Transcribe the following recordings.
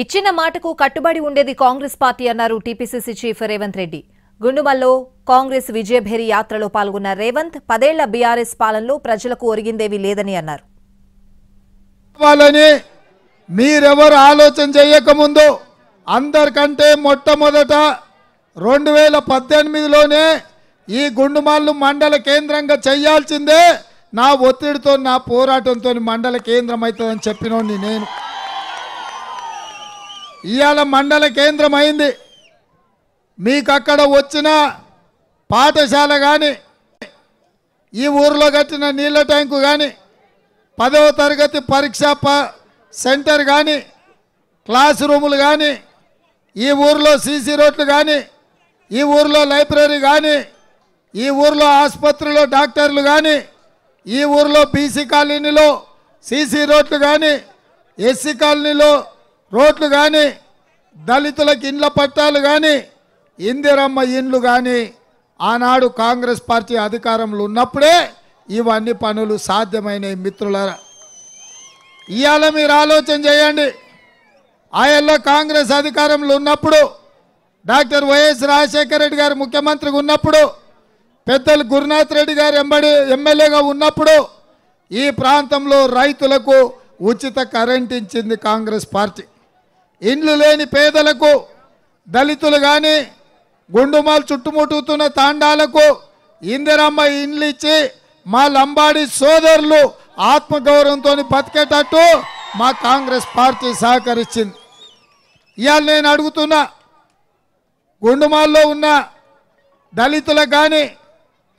ఇచ్చిన మాటకు కట్టుబడి ఉండేది కాంగ్రెస్ పార్టీ అన్నారు టీపీసీసీ చీఫ్ రేవంత్ రెడ్డి గుండుమల్లో కాంగ్రెస్ విజయభేరి యాత్రలో పాల్గొన్న రేవంత్ పదేళ్ల బీఆర్ఎస్ పాలనలో ప్రజలకు ఒరిగిందేవి లేదని అన్నారు మీరెవరు ఆలోచన చేయకముందు అందరికంటే మొట్టమొదట రెండు వేల పద్దెనిమిదిలోనే ఈ గుండుమాళ్ళు మండల కేంద్రంగా చేయాల్సిందే నా ఒత్తిడితో నా పోరాటంతో మండల కేంద్రం అవుతుందని చెప్పినోడిని నేను ఇవాళ మండల కేంద్రం అయింది మీకు అక్కడ వచ్చిన పాఠశాల కానీ ఈ ఊరిలో కట్టిన నీళ్ళ ట్యాంకు కానీ పదవ తరగతి పరీక్ష సెంటర్ కానీ క్లాస్ రూములు కానీ ఈ ఊరిలో సీసీ రోడ్లు కానీ ఈ ఊరిలో లైబ్రరీ కానీ ఈ ఊరిలో ఆసుపత్రిలో డాక్టర్లు కానీ ఈ ఊరిలో బీసీ కాలనీలో సీసీ రోడ్లు కానీ ఎస్సీ కాలనీలో రోడ్లు కానీ దళితులకు ఇండ్ల పట్టాలు కానీ ఇందిరమ్మ ఇండ్లు కానీ ఆనాడు కాంగ్రెస్ పార్టీ అధికారంలో ఉన్నప్పుడే ఇవన్నీ పనులు సాధ్యమైనవి మిత్రులారా ఇవాళ మీరు ఆలోచన చేయండి ఆయల్లో కాంగ్రెస్ అధికారంలో ఉన్నప్పుడు డాక్టర్ వైఎస్ రాజశేఖర రెడ్డి గారు ముఖ్యమంత్రిగా ఉన్నప్పుడు పెద్దలు గురునాథ్ రెడ్డి గారు ఎంబడి ఎమ్మెల్యేగా ఉన్నప్పుడు ఈ ప్రాంతంలో రైతులకు ఉచిత కరెంట్ ఇచ్చింది కాంగ్రెస్ పార్టీ ఇండ్లు లేని పేదలకు దళితులు కానీ గుండుమాలు చుట్టుముట్టుతున్న తాండాలకు ఇందిరమ్మ ఇండ్లు ఇచ్చి మా లంబాడి సోదరులు ఆత్మగౌరవంతో బతికేటట్టు మా కాంగ్రెస్ పార్టీ సహకరించింది ఇవాళ నేను అడుగుతున్నా గుండుమాల్లో ఉన్న దళితులకు కానీ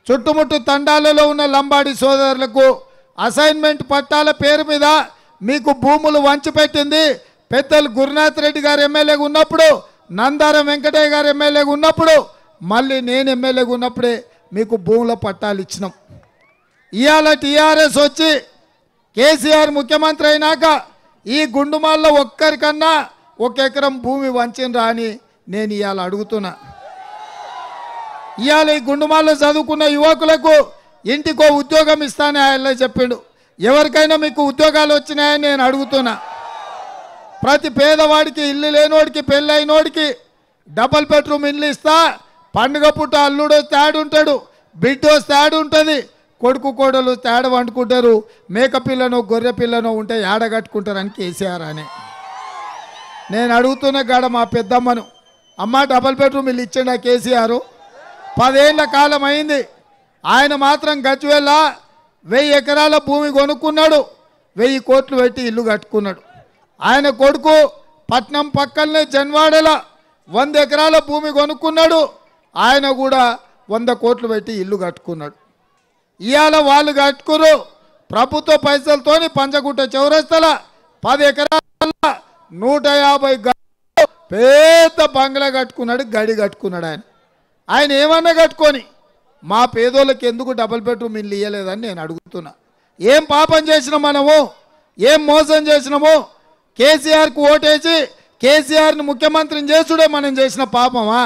చుట్టుముట్టు తండాలలో ఉన్న లంబాడి సోదరులకు అసైన్మెంట్ పట్టాల పేరు మీద మీకు భూములు వంచిపెట్టింది పెద్దలు గురునాథ్ రెడ్డి గారు ఎమ్మెల్యేగా ఉన్నప్పుడు నందారం వెంకటయ్య గారు ఎమ్మెల్యేగా ఉన్నప్పుడు మళ్ళీ నేను ఎమ్మెల్యేగా ఉన్నప్పుడే మీకు భూముల పట్టాలు ఇచ్చినాం ఇవాళ టీఆర్ఎస్ వచ్చి కేసీఆర్ ముఖ్యమంత్రి అయినాక ఈ గుండుమాల్లో ఒక్కరికన్నా ఒక ఎకరం భూమి వంచినరా అని నేను ఇవాళ అడుగుతున్నా ఇవాళ ఈ గుండుమాల్లో చదువుకున్న యువకులకు ఇంటికో ఉద్యోగం ఇస్తానే ఆయన చెప్పిండు ఎవరికైనా మీకు ఉద్యోగాలు వచ్చినాయని నేను అడుగుతున్నా ప్రతి పేదవాడికి ఇల్లు లేనోడికి పెళ్ళైనోడికి డబల్ బెడ్రూమ్ ఇల్లు ఇస్తా పండుగ పుట్ట ఉంటాడు బిడ్డ తేడు ఉంటుంది కొడుకు కోడలు తేడ వండుకుంటారు మేకపిల్లనో గొర్రె పిల్లనో ఉంటే అని కేసీఆర్ అని నేను అడుగుతున్న గాడ మా పెద్దమ్మను అమ్మ డబల్ బెడ్రూమ్ ఇల్లు ఆ కేసీఆర్ పదేళ్ల కాలం అయింది ఆయన మాత్రం గచ్చువేళ వెయ్యి ఎకరాల భూమి కొనుక్కున్నాడు వెయ్యి కోట్లు పెట్టి ఇల్లు కట్టుకున్నాడు ఆయన కొడుకు పట్నం పక్కనే జన్వాడల వంద ఎకరాల భూమి కొనుక్కున్నాడు ఆయన కూడా వంద కోట్లు పెట్టి ఇల్లు కట్టుకున్నాడు ఇవాళ వాళ్ళు కట్టుకురు ప్రభుత్వ పైసలతోని పంచగుట్ట చౌరస్తల పది ఎకరాల నూట యాభై పెద్ద బంగ్లా కట్టుకున్నాడు గడి కట్టుకున్నాడు ఆయన ఆయన ఏమన్నా కట్టుకొని మా పేదోళ్ళకి ఎందుకు డబుల్ బెడ్రూమ్ ఇల్లు ఇవ్వలేదని నేను అడుగుతున్నా ఏం పాపం చేసినాం మనము ఏం మోసం చేసినాము కేసీఆర్కు ఓటేసి కేసీఆర్ని ముఖ్యమంత్రిని చేసుడే మనం చేసిన పాపమా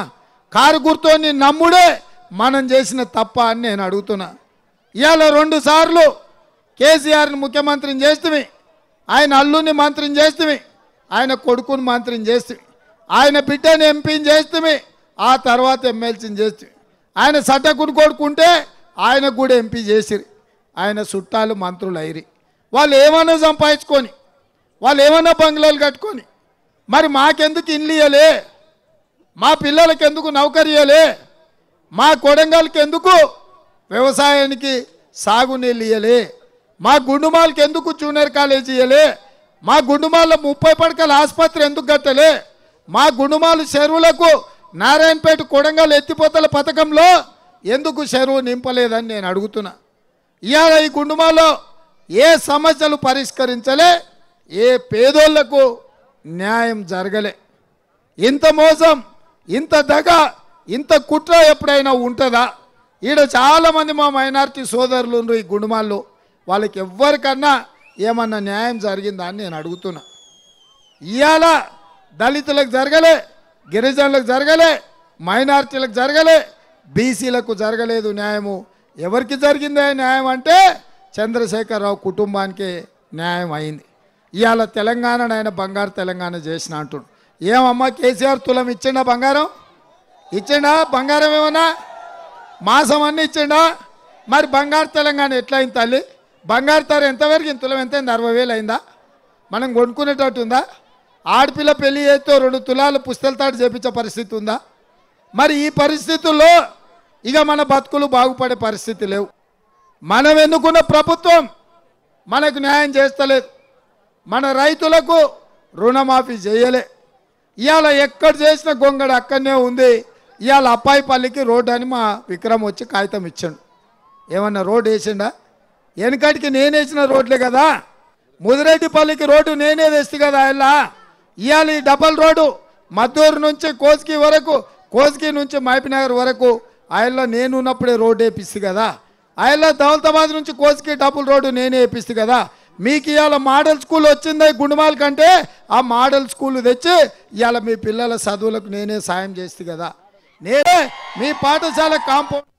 కారు గుర్తోని నమ్ముడే మనం చేసిన తప్ప అని నేను అడుగుతున్నా ఇవాళ రెండు సార్లు కేసీఆర్ని ముఖ్యమంత్రిని చేస్తుంది ఆయన అల్లుని మంత్రిని చేస్తుంది ఆయన కొడుకుని మంత్రిని చేస్తుంది ఆయన బిడ్డని ఎంపీని చేస్తుంది ఆ తర్వాత ఎమ్మెల్సీని చేస్తుంది ఆయన సటకుని కొడుకుంటే ఆయన కూడా ఎంపీ చేసిరి ఆయన చుట్టాలు మంత్రులు అయిరి వాళ్ళు ఏమన్నా సంపాదించుకొని వాళ్ళు ఏమన్నా బంగ్లాలు కట్టుకొని మరి మాకెందుకు ఇల్లు ఇయ్యలే మా పిల్లలకి ఎందుకు ఇయ్యలే మా కొడంగల్కి ఎందుకు వ్యవసాయానికి సాగునీళ్ళు ఇయ్యలే మా గుండుమాలకి ఎందుకు జూనియర్ కాలేజీ ఇయ్యలే మా గుండుమాల ముప్పై పడకల ఆసుపత్రి ఎందుకు కట్టలే మా గుండుమాలు చెరువులకు నారాయణపేట కొడంగల్ ఎత్తిపోతల పథకంలో ఎందుకు చెరువు నింపలేదని నేను అడుగుతున్నా ఇవాళ ఈ గుండుమాల్లో ఏ సమస్యలు పరిష్కరించలే ఏ పేదోళ్లకు న్యాయం జరగలే ఇంత మోసం ఇంత దగ ఇంత కుట్ర ఎప్పుడైనా ఉంటుందా ఈడ చాలామంది మా మైనార్టీ సోదరులు ఈ గుండుమాల్లో వాళ్ళకి ఎవ్వరికన్నా ఏమన్నా న్యాయం జరిగిందా అని నేను అడుగుతున్నా ఇవాళ దళితులకు జరగలే గిరిజనులకు జరగలే మైనార్టీలకు జరగలే బీసీలకు జరగలేదు న్యాయము ఎవరికి జరిగిందే న్యాయం అంటే చంద్రశేఖరరావు కుటుంబానికే న్యాయం అయింది ఇవాళ తెలంగాణ ఆయన బంగారు తెలంగాణ చేసిన అంటుడు ఏమమ్మా కేసీఆర్ తులం ఇచ్చిండా బంగారం ఇచ్చిండా బంగారం ఏమన్నా మాసం అన్నీ ఇచ్చిండా మరి బంగారు తెలంగాణ ఎట్లయింది తల్లి బంగారు తర ఎంతవరకు ఇంత తులం ఎంత అయింది అరవై వేలు అయిందా మనం కొనుక్కునేటట్టు ఉందా ఆడపిల్ల పెళ్లి చేస్తే రెండు తులాలు తాడు చేపించే పరిస్థితి ఉందా మరి ఈ పరిస్థితుల్లో ఇక మన బతుకులు బాగుపడే పరిస్థితి లేవు మనం ఎన్నుకున్న ప్రభుత్వం మనకు న్యాయం చేస్తలేదు మన రైతులకు రుణమాఫీ చేయలే ఇవాళ ఎక్కడ చేసిన గొంగడు అక్కడనే ఉంది ఇవాళ అప్పాయిపల్లికి రోడ్ అని మా విక్రమ్ వచ్చి కాగితం ఇచ్చాడు ఏమన్నా రోడ్ వేసిండా వెనకటికి నేనేసిన రోడ్లే కదా ముదిరెడ్డిపల్లికి రోడ్డు నేనే వేస్తు కదా ఇలా ఇవాళ ఈ డబల్ రోడ్డు మద్దూరు నుంచి కోస్కి వరకు కోస్కి నుంచి మైపినగర్ వరకు నేను నేనున్నప్పుడే రోడ్డు వేపిస్తుంది కదా ఆయన దౌలతాబాద్ నుంచి కోస్కి డబుల్ రోడ్డు నేనే వేపిస్తుంది కదా మీకు ఇవాళ మోడల్ స్కూల్ వచ్చిందే గుండుమాల కంటే ఆ మోడల్ స్కూల్ తెచ్చి ఇవాళ మీ పిల్లల చదువులకు నేనే సాయం చేస్తే కదా నేనే మీ పాఠశాల కాంపౌండ్